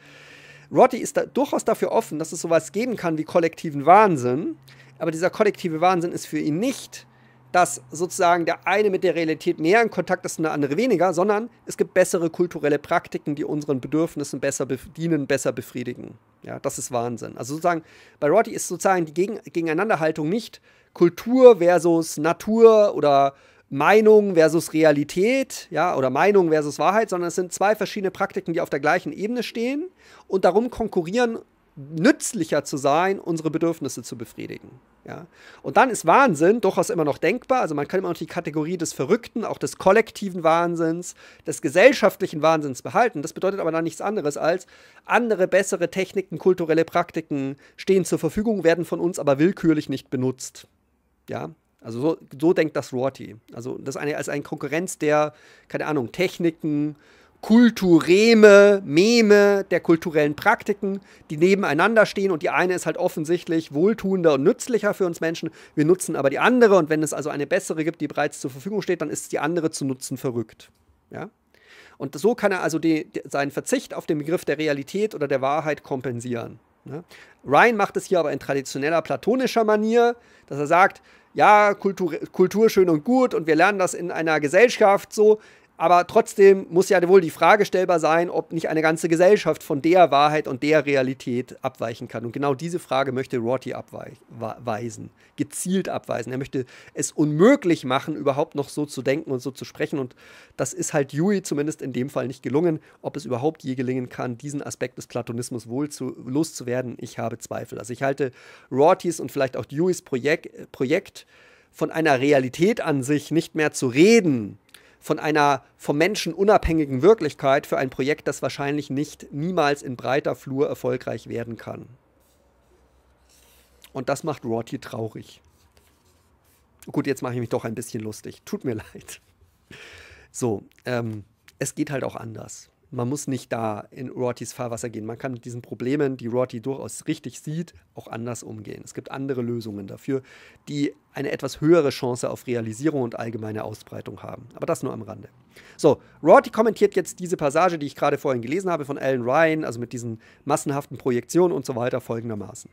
Rorty ist da durchaus dafür offen, dass es sowas geben kann wie kollektiven Wahnsinn. Aber dieser kollektive Wahnsinn ist für ihn nicht dass sozusagen der eine mit der Realität näher in Kontakt ist und der andere weniger, sondern es gibt bessere kulturelle Praktiken, die unseren Bedürfnissen besser bedienen, besser befriedigen. Ja, das ist Wahnsinn. Also sozusagen, bei Rotti ist sozusagen die Gegen Gegeneinanderhaltung nicht Kultur versus Natur oder Meinung versus Realität, ja, oder Meinung versus Wahrheit, sondern es sind zwei verschiedene Praktiken, die auf der gleichen Ebene stehen und darum konkurrieren nützlicher zu sein, unsere Bedürfnisse zu befriedigen. Ja? Und dann ist Wahnsinn durchaus immer noch denkbar. Also man kann immer noch die Kategorie des Verrückten, auch des kollektiven Wahnsinns, des gesellschaftlichen Wahnsinns behalten. Das bedeutet aber dann nichts anderes als, andere bessere Techniken, kulturelle Praktiken stehen zur Verfügung, werden von uns aber willkürlich nicht benutzt. Ja, also so, so denkt das Rorty. Also das eine als eine Konkurrenz der, keine Ahnung, Techniken, Kultureme, Meme der kulturellen Praktiken, die nebeneinander stehen und die eine ist halt offensichtlich wohltuender und nützlicher für uns Menschen. Wir nutzen aber die andere und wenn es also eine bessere gibt, die bereits zur Verfügung steht, dann ist die andere zu nutzen verrückt. Ja? Und so kann er also die, die, seinen Verzicht auf den Begriff der Realität oder der Wahrheit kompensieren. Ne? Ryan macht es hier aber in traditioneller platonischer Manier, dass er sagt, ja, Kultur, Kultur schön und gut und wir lernen das in einer Gesellschaft so, aber trotzdem muss ja wohl die Frage stellbar sein, ob nicht eine ganze Gesellschaft von der Wahrheit und der Realität abweichen kann. Und genau diese Frage möchte Rorty abweisen, gezielt abweisen. Er möchte es unmöglich machen, überhaupt noch so zu denken und so zu sprechen. Und das ist halt Dewey zumindest in dem Fall nicht gelungen. Ob es überhaupt je gelingen kann, diesen Aspekt des Platonismus wohl zu, loszuwerden, ich habe Zweifel. Also ich halte Rortys und vielleicht auch Deweys Projekt, Projekt von einer Realität an sich nicht mehr zu reden, von einer vom Menschen unabhängigen Wirklichkeit für ein Projekt, das wahrscheinlich nicht niemals in breiter Flur erfolgreich werden kann. Und das macht Rorty traurig. Gut, jetzt mache ich mich doch ein bisschen lustig. Tut mir leid. So, ähm, es geht halt auch anders man muss nicht da in Rortys Fahrwasser gehen. Man kann mit diesen Problemen, die Rorty durchaus richtig sieht, auch anders umgehen. Es gibt andere Lösungen dafür, die eine etwas höhere Chance auf Realisierung und allgemeine Ausbreitung haben. Aber das nur am Rande. So, Rorty kommentiert jetzt diese Passage, die ich gerade vorhin gelesen habe von Alan Ryan, also mit diesen massenhaften Projektionen und so weiter folgendermaßen.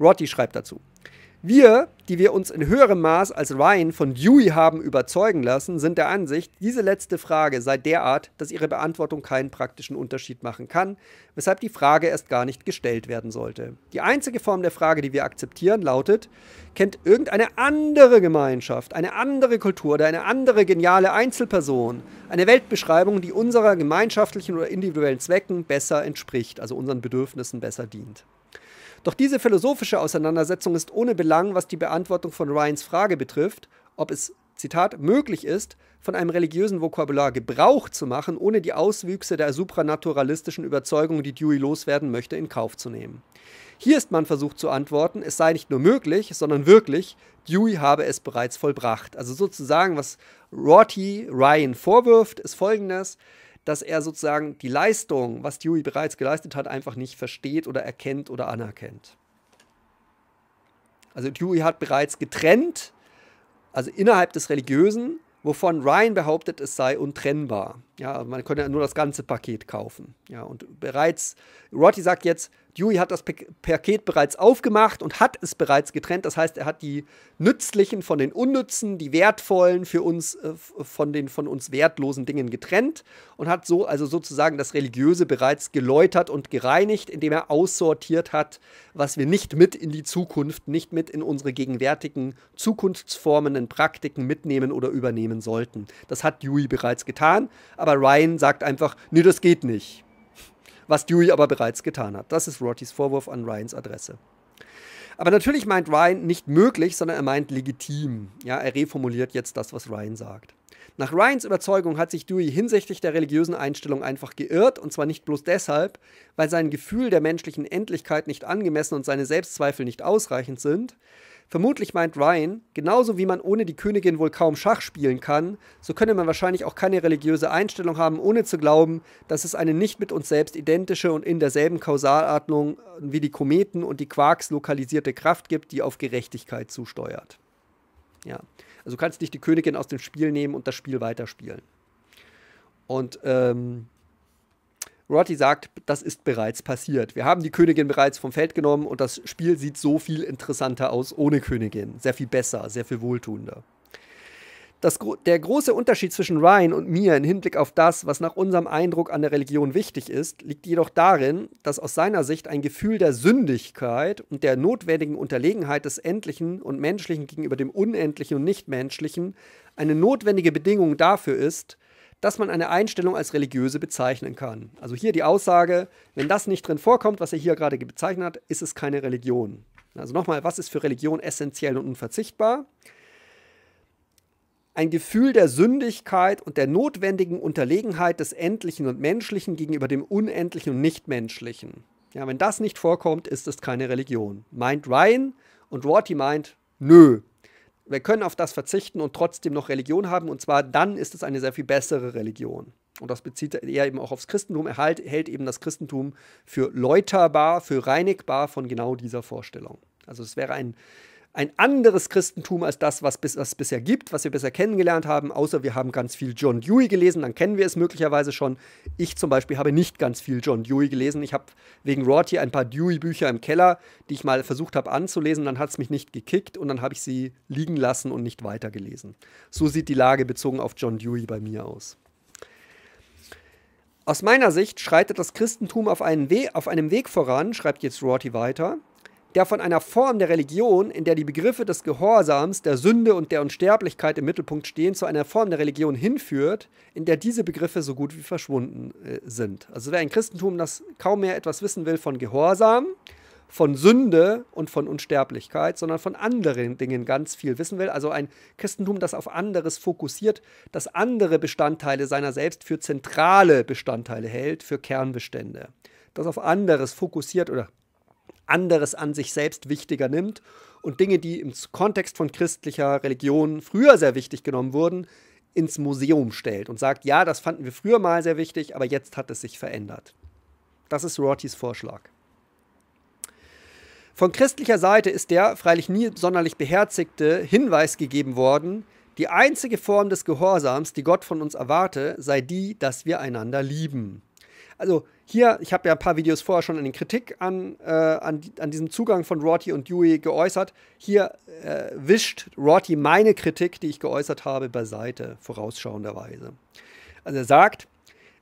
Rorty schreibt dazu. Wir, die wir uns in höherem Maß als Ryan von Dewey haben überzeugen lassen, sind der Ansicht, diese letzte Frage sei derart, dass ihre Beantwortung keinen praktischen Unterschied machen kann, weshalb die Frage erst gar nicht gestellt werden sollte. Die einzige Form der Frage, die wir akzeptieren, lautet, kennt irgendeine andere Gemeinschaft, eine andere Kultur oder eine andere geniale Einzelperson eine Weltbeschreibung, die unserer gemeinschaftlichen oder individuellen Zwecken besser entspricht, also unseren Bedürfnissen besser dient. Doch diese philosophische Auseinandersetzung ist ohne Belang, was die Beantwortung von Ryans Frage betrifft, ob es, Zitat, möglich ist, von einem religiösen Vokabular Gebrauch zu machen, ohne die Auswüchse der supranaturalistischen Überzeugung, die Dewey loswerden möchte, in Kauf zu nehmen. Hier ist man versucht zu antworten, es sei nicht nur möglich, sondern wirklich, Dewey habe es bereits vollbracht. Also sozusagen, was Rorty Ryan vorwirft, ist folgendes dass er sozusagen die Leistung, was Dewey bereits geleistet hat, einfach nicht versteht oder erkennt oder anerkennt. Also Dewey hat bereits getrennt, also innerhalb des Religiösen, wovon Ryan behauptet, es sei untrennbar. Ja, man könnte ja nur das ganze Paket kaufen. Ja, und bereits, Rotti sagt jetzt, Dewey hat das Paket bereits aufgemacht und hat es bereits getrennt. Das heißt, er hat die nützlichen von den unnützen, die wertvollen für uns äh, von den von uns wertlosen Dingen getrennt und hat so also sozusagen das religiöse bereits geläutert und gereinigt, indem er aussortiert hat, was wir nicht mit in die Zukunft, nicht mit in unsere gegenwärtigen zukunftsformenden Praktiken mitnehmen oder übernehmen sollten. Das hat Dewey bereits getan, aber Ryan sagt einfach, nee, das geht nicht was Dewey aber bereits getan hat. Das ist Rortys Vorwurf an Ryans Adresse. Aber natürlich meint Ryan nicht möglich, sondern er meint legitim. Ja, er reformuliert jetzt das, was Ryan sagt. Nach Ryans Überzeugung hat sich Dewey hinsichtlich der religiösen Einstellung einfach geirrt, und zwar nicht bloß deshalb, weil sein Gefühl der menschlichen Endlichkeit nicht angemessen und seine Selbstzweifel nicht ausreichend sind, Vermutlich meint Ryan, genauso wie man ohne die Königin wohl kaum Schach spielen kann, so könne man wahrscheinlich auch keine religiöse Einstellung haben, ohne zu glauben, dass es eine nicht mit uns selbst identische und in derselben Kausalordnung äh, wie die Kometen und die Quarks lokalisierte Kraft gibt, die auf Gerechtigkeit zusteuert. Ja, also kannst nicht die Königin aus dem Spiel nehmen und das Spiel weiterspielen. Und ähm, Rotti sagt, das ist bereits passiert. Wir haben die Königin bereits vom Feld genommen und das Spiel sieht so viel interessanter aus ohne Königin. Sehr viel besser, sehr viel wohltuender. Das, der große Unterschied zwischen Ryan und mir im Hinblick auf das, was nach unserem Eindruck an der Religion wichtig ist, liegt jedoch darin, dass aus seiner Sicht ein Gefühl der Sündigkeit und der notwendigen Unterlegenheit des Endlichen und Menschlichen gegenüber dem Unendlichen und Nichtmenschlichen eine notwendige Bedingung dafür ist, dass man eine Einstellung als religiöse bezeichnen kann. Also hier die Aussage, wenn das nicht drin vorkommt, was er hier gerade bezeichnet hat, ist es keine Religion. Also nochmal, was ist für Religion essentiell und unverzichtbar? Ein Gefühl der Sündigkeit und der notwendigen Unterlegenheit des Endlichen und Menschlichen gegenüber dem Unendlichen und Nichtmenschlichen. Ja, wenn das nicht vorkommt, ist es keine Religion. Meint Ryan und Rorty meint, nö, wir können auf das verzichten und trotzdem noch Religion haben. Und zwar dann ist es eine sehr viel bessere Religion. Und das bezieht er eben auch aufs Christentum. Er halt, hält eben das Christentum für läuterbar, für reinigbar von genau dieser Vorstellung. Also es wäre ein ein anderes Christentum als das, was, bis, was es bisher gibt, was wir bisher kennengelernt haben, außer wir haben ganz viel John Dewey gelesen, dann kennen wir es möglicherweise schon. Ich zum Beispiel habe nicht ganz viel John Dewey gelesen. Ich habe wegen Rorty ein paar Dewey-Bücher im Keller, die ich mal versucht habe anzulesen, dann hat es mich nicht gekickt und dann habe ich sie liegen lassen und nicht weitergelesen. So sieht die Lage bezogen auf John Dewey bei mir aus. Aus meiner Sicht schreitet das Christentum auf, einen We auf einem Weg voran, schreibt jetzt Rorty weiter, der von einer Form der Religion, in der die Begriffe des Gehorsams, der Sünde und der Unsterblichkeit im Mittelpunkt stehen, zu einer Form der Religion hinführt, in der diese Begriffe so gut wie verschwunden äh, sind. Also wer ein Christentum, das kaum mehr etwas wissen will von Gehorsam, von Sünde und von Unsterblichkeit, sondern von anderen Dingen ganz viel wissen will. Also ein Christentum, das auf anderes fokussiert, das andere Bestandteile seiner selbst für zentrale Bestandteile hält, für Kernbestände. Das auf anderes fokussiert oder anderes an sich selbst wichtiger nimmt und Dinge, die im Kontext von christlicher Religion früher sehr wichtig genommen wurden, ins Museum stellt und sagt, ja, das fanden wir früher mal sehr wichtig, aber jetzt hat es sich verändert. Das ist Rortys Vorschlag. Von christlicher Seite ist der freilich nie sonderlich beherzigte Hinweis gegeben worden, die einzige Form des Gehorsams, die Gott von uns erwarte, sei die, dass wir einander lieben. Also hier, ich habe ja ein paar Videos vorher schon in den Kritik an, äh, an, an, diesem Zugang von Rorty und Dewey geäußert. Hier äh, wischt Rorty meine Kritik, die ich geäußert habe, beiseite, vorausschauenderweise. Also er sagt,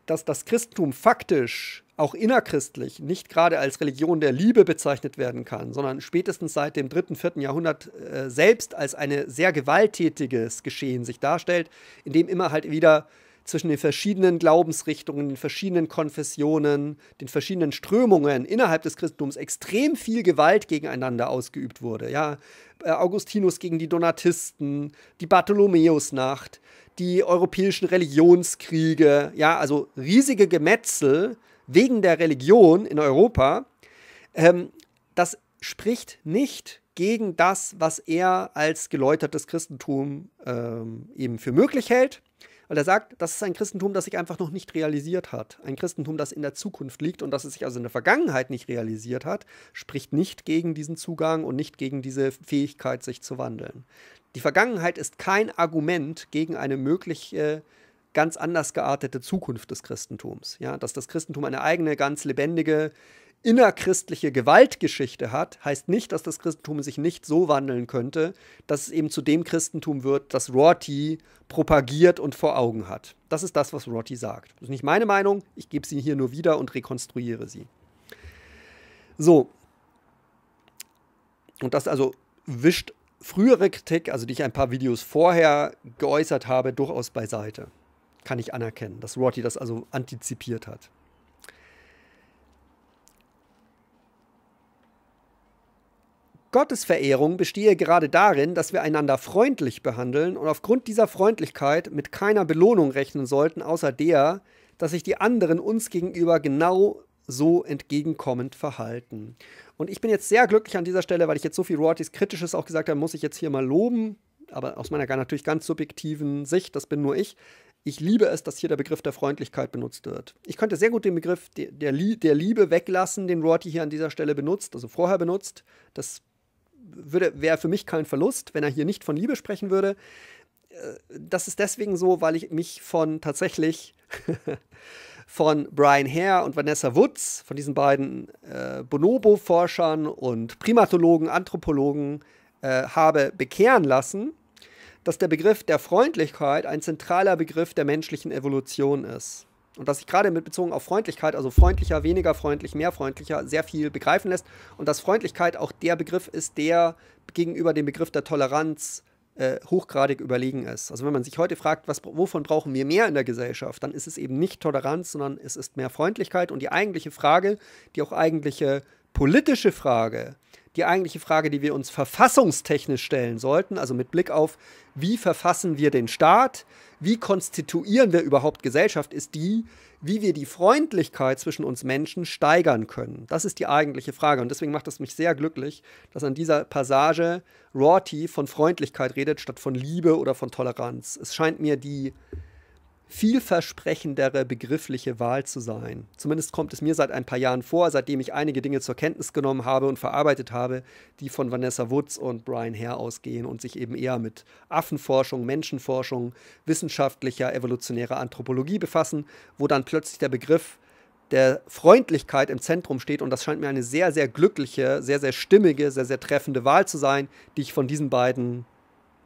dass das Christentum faktisch auch innerchristlich nicht gerade als Religion der Liebe bezeichnet werden kann, sondern spätestens seit dem dritten, vierten Jahrhundert äh, selbst als ein sehr gewalttätiges Geschehen sich darstellt, in dem immer halt wieder zwischen den verschiedenen Glaubensrichtungen, den verschiedenen Konfessionen, den verschiedenen Strömungen innerhalb des Christentums extrem viel Gewalt gegeneinander ausgeübt wurde. Ja, äh, Augustinus gegen die Donatisten, die Bartholomäusnacht, die europäischen Religionskriege, ja, also riesige Gemetzel wegen der Religion in Europa. Ähm, das spricht nicht gegen das, was er als geläutertes Christentum ähm, eben für möglich hält. Weil er sagt, das ist ein Christentum, das sich einfach noch nicht realisiert hat. Ein Christentum, das in der Zukunft liegt und das es sich also in der Vergangenheit nicht realisiert hat, spricht nicht gegen diesen Zugang und nicht gegen diese Fähigkeit, sich zu wandeln. Die Vergangenheit ist kein Argument gegen eine mögliche äh, ganz anders geartete Zukunft des Christentums. Ja, dass das Christentum eine eigene, ganz lebendige, innerchristliche Gewaltgeschichte hat, heißt nicht, dass das Christentum sich nicht so wandeln könnte, dass es eben zu dem Christentum wird, das Rorty propagiert und vor Augen hat. Das ist das, was Rorty sagt. Das ist nicht meine Meinung, ich gebe sie hier nur wieder und rekonstruiere sie. So. Und das also wischt frühere Kritik, also die ich ein paar Videos vorher geäußert habe, durchaus beiseite. Kann ich anerkennen, dass Rorty das also antizipiert hat. Gottesverehrung bestehe gerade darin, dass wir einander freundlich behandeln und aufgrund dieser Freundlichkeit mit keiner Belohnung rechnen sollten, außer der, dass sich die anderen uns gegenüber genau so entgegenkommend verhalten. Und ich bin jetzt sehr glücklich an dieser Stelle, weil ich jetzt so viel Rortys Kritisches auch gesagt habe, muss ich jetzt hier mal loben, aber aus meiner natürlich ganz subjektiven Sicht, das bin nur ich. Ich liebe es, dass hier der Begriff der Freundlichkeit benutzt wird. Ich könnte sehr gut den Begriff der, der, der Liebe weglassen, den Rorty hier an dieser Stelle benutzt, also vorher benutzt. Das wäre für mich kein Verlust, wenn er hier nicht von Liebe sprechen würde. Äh, das ist deswegen so, weil ich mich von tatsächlich von Brian Hare und Vanessa Woods, von diesen beiden äh, Bonobo-Forschern und Primatologen, Anthropologen, äh, habe bekehren lassen, dass der Begriff der Freundlichkeit ein zentraler Begriff der menschlichen Evolution ist und dass sich gerade mit bezogen auf Freundlichkeit, also freundlicher, weniger freundlich, mehr freundlicher, sehr viel begreifen lässt und dass Freundlichkeit auch der Begriff ist, der gegenüber dem Begriff der Toleranz äh, hochgradig überlegen ist. Also wenn man sich heute fragt, was, wovon brauchen wir mehr in der Gesellschaft, dann ist es eben nicht Toleranz, sondern es ist mehr Freundlichkeit und die eigentliche Frage, die auch eigentliche politische Frage die eigentliche Frage, die wir uns verfassungstechnisch stellen sollten, also mit Blick auf, wie verfassen wir den Staat, wie konstituieren wir überhaupt Gesellschaft, ist die, wie wir die Freundlichkeit zwischen uns Menschen steigern können. Das ist die eigentliche Frage. Und deswegen macht es mich sehr glücklich, dass an dieser Passage Rorty von Freundlichkeit redet, statt von Liebe oder von Toleranz. Es scheint mir die vielversprechendere begriffliche Wahl zu sein. Zumindest kommt es mir seit ein paar Jahren vor, seitdem ich einige Dinge zur Kenntnis genommen habe und verarbeitet habe, die von Vanessa Woods und Brian Hare ausgehen und sich eben eher mit Affenforschung, Menschenforschung, wissenschaftlicher, evolutionärer Anthropologie befassen, wo dann plötzlich der Begriff der Freundlichkeit im Zentrum steht. Und das scheint mir eine sehr, sehr glückliche, sehr, sehr stimmige, sehr, sehr treffende Wahl zu sein, die ich von diesen beiden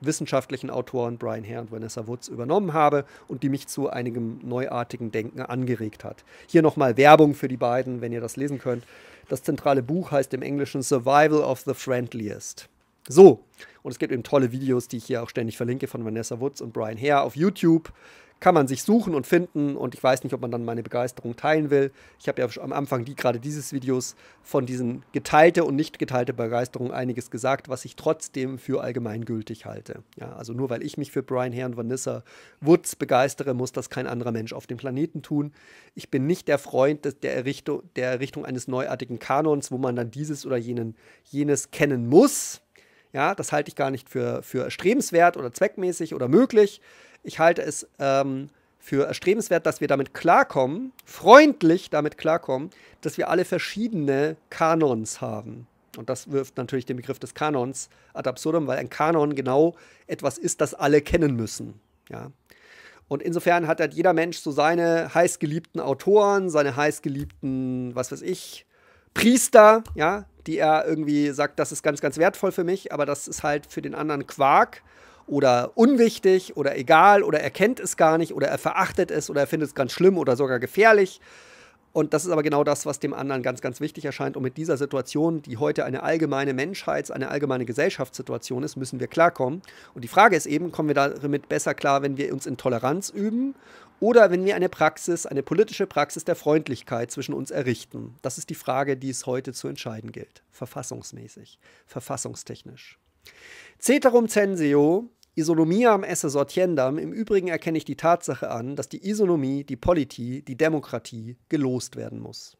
wissenschaftlichen Autoren Brian Hare und Vanessa Woods übernommen habe und die mich zu einigem neuartigen Denken angeregt hat. Hier nochmal Werbung für die beiden, wenn ihr das lesen könnt. Das zentrale Buch heißt im Englischen Survival of the Friendliest. So, und es gibt eben tolle Videos, die ich hier auch ständig verlinke von Vanessa Woods und Brian Hare auf YouTube kann man sich suchen und finden und ich weiß nicht, ob man dann meine Begeisterung teilen will. Ich habe ja am Anfang die, gerade dieses Videos von diesen geteilte und nicht geteilte Begeisterung einiges gesagt, was ich trotzdem für allgemeingültig halte. Ja, also nur weil ich mich für Brian Hare und Vanessa Woods begeistere, muss das kein anderer Mensch auf dem Planeten tun. Ich bin nicht der Freund der, Errichtung, der Errichtung eines neuartigen Kanons, wo man dann dieses oder jenen, jenes kennen muss. Ja, das halte ich gar nicht für, für erstrebenswert oder zweckmäßig oder möglich. Ich halte es ähm, für erstrebenswert, dass wir damit klarkommen, freundlich damit klarkommen, dass wir alle verschiedene Kanons haben. Und das wirft natürlich den Begriff des Kanons ad absurdum, weil ein Kanon genau etwas ist, das alle kennen müssen. Ja. Und insofern hat halt jeder Mensch so seine heißgeliebten Autoren, seine heißgeliebten, was weiß ich, Priester, ja, die er irgendwie sagt, das ist ganz, ganz wertvoll für mich, aber das ist halt für den anderen Quark oder unwichtig oder egal oder er kennt es gar nicht oder er verachtet es oder er findet es ganz schlimm oder sogar gefährlich. Und das ist aber genau das, was dem anderen ganz, ganz wichtig erscheint. Und mit dieser Situation, die heute eine allgemeine Menschheits-, eine allgemeine Gesellschaftssituation ist, müssen wir klarkommen. Und die Frage ist eben, kommen wir damit besser klar, wenn wir uns in Toleranz üben oder wenn wir eine Praxis, eine politische Praxis der Freundlichkeit zwischen uns errichten? Das ist die Frage, die es heute zu entscheiden gilt. Verfassungsmäßig, verfassungstechnisch. Ceterum censeo Isonomiam esse sortiendam, im Übrigen erkenne ich die Tatsache an, dass die Isonomie, die Politie, die Demokratie gelost werden muss.